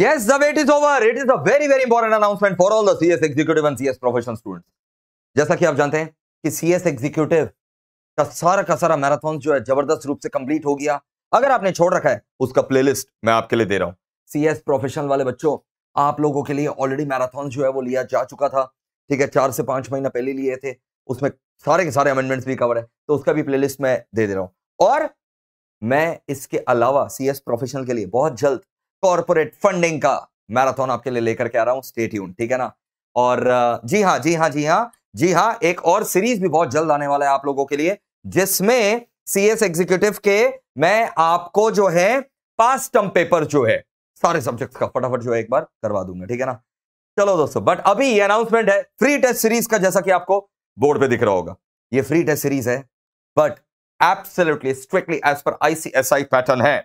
Yes, the wait is over. It is a very very important announcement for all the CS executive and CS professional students. जैसा कि आप जानते हैं कि CS executive का सारा का सारा मैराथन जो है जबरदस्त रूप से कंप्लीट हो गया अगर आपने छोड़ रखा है उसका प्लेलिस्ट मैं आपके लिए दे रहा हूँ एस प्रोफेशनल वाले बच्चों आप लोगों के लिए ऑलरेडी मैराथन जो है वो लिया जा चुका था ठीक है चार से पांच महीना पहले लिए थे उसमें सारे के सारे अमेंडमेंट्स भी कवर है तो उसका भी प्लेलिस्ट मैं दे दे रहा हूँ और मैं इसके अलावा सीएस प्रोफेशनल के लिए बहुत जल्द कॉरपोरेट फंडिंग का मैराथन आपके लिए लेकर के आ रहा हूं स्टेट यून ठीक है ना और जी हाँ जी हाँ जी हाँ जी हाँ एक और सीरीज भी बहुत जल्द आने वाला है आप लोगों के लिए जिसमें सीएस एग्जीक्यूटिव के मैं आपको जो है पास टर्म पेपर जो है सारे सब्जेक्ट्स का फटाफट जो है एक बार करवा दूंगा ठीक है ना चलो दोस्तों बट अभी ये अनाउंसमेंट है फ्री टेस्ट सीरीज का जैसा कि आपको बोर्ड पे दिख रहा होगा ये फ्री टेस्ट सीरीज है but absolutely strictly as per ICSI pattern है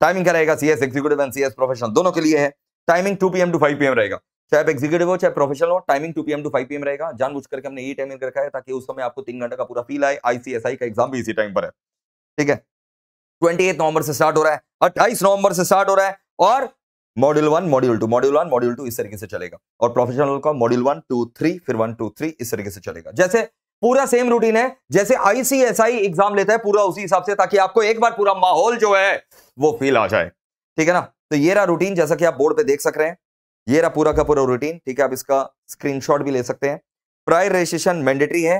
टाइमिंग क्या रहेगा C S executive and C S professional दोनों के लिए है timing two PM to five PM रहेगा चाहे आप एग्जीक्यूटिव हो चाहे प्रोफेशनल हो timing two PM to five PM रहेगा जानबूझ करके हमने यही टाइमिंग रखा है ताकि उस समय आपको तीन घंटे का पूरा फील आए आईसीएसआई का एग्जाम भी इसी टाइम पर है ठीक है ट्वेंटी नवंबर से स्टार्ट हो रहा है अट्ठाईस नवंबर से स्टार्ट हो रहा है और module one module two module one module two इस तरीके से चलेगा और प्रोफेशनल का मॉड्यूल वन टू थ्री फिर वन टू थ्री इस तरीके से चलेगा जैसे पूरा सेम रूटीन है जैसे आईसीएसआई एग्जाम लेता है पूरा उसी हिसाब से ताकि आपको एक बार पूरा माहौल जो है वो फील आ जाए ठीक है ना तो ये रहा रूटीन जैसा कि आप बोर्ड पे देख सक रहे हैं ये रहा पूरा का पूरा रूटीन ठीक है आप इसका स्क्रीनशॉट भी ले सकते हैं प्रायर रजिस्ट्रेशन मैंडेटरी है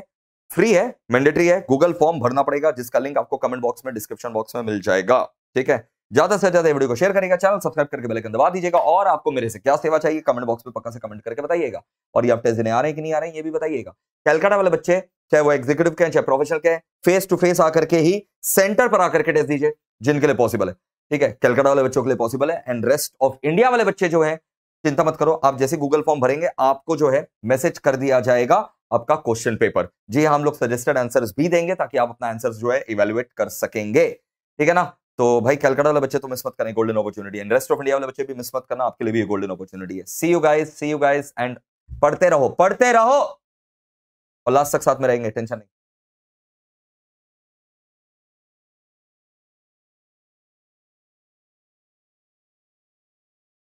फ्री है मैंडेटरी है गूगल फॉर्म भरना पड़ेगा जिसका लिंक आपको कमेंट बॉक्स में डिस्क्रिप्शन बॉक्स में मिल जाएगा ठीक है ज्यादा से ज्यादा वीडियो को शेयर करेगा चैनल सब्सक्राइब करके बेल आइकन दबा दीजिएगा और आपको मेरे से क्या सेवा चाहिए कमेंट बॉक्स में पक्का से कमेंट करके बताइएगा और ये आप टेस्ट देने आ रहे हैं कि नहीं आ रहे हैं ये भी बताइएगा कैलकाटा वाले बच्चे चाहे वो एग्जीक्यूटिव के चाहे प्रोफेशनल के फेस टू फेस आकर के ही सेंटर पर आकर के टेस्ट दीजिए जिनके लिए पॉसिबल है ठीक है कलकत्ता वाले बच्चों के लिए पॉसिबल है एंड रेस्ट ऑफ इंडिया वाले बच्चे जो है चिंता मत करो आप जैसे गूगल फॉर्म भरेंगे आपको जो है मैसेज कर दिया जाएगा आपका क्वेश्चन पेपर जी हाँ, हम लोग सजेस्टेड आंसर्स भी देंगे ताकि आप अपना आंसर्स जो है इवेल्युएट कर सकेंगे ठीक है ना तो भाई कलकत्ता वाले बच्चे तो मिस मत करें golden opportunity and rest of India वाले बच्चे भी मिस मत करना आपके लिए भी गोल्डन अपॉर्चुनिटी है see you guys see you guys and पढ़ते रहो पढ़ते रहो और लास्ट तक साथ में रहेंगे टेंशन नहीं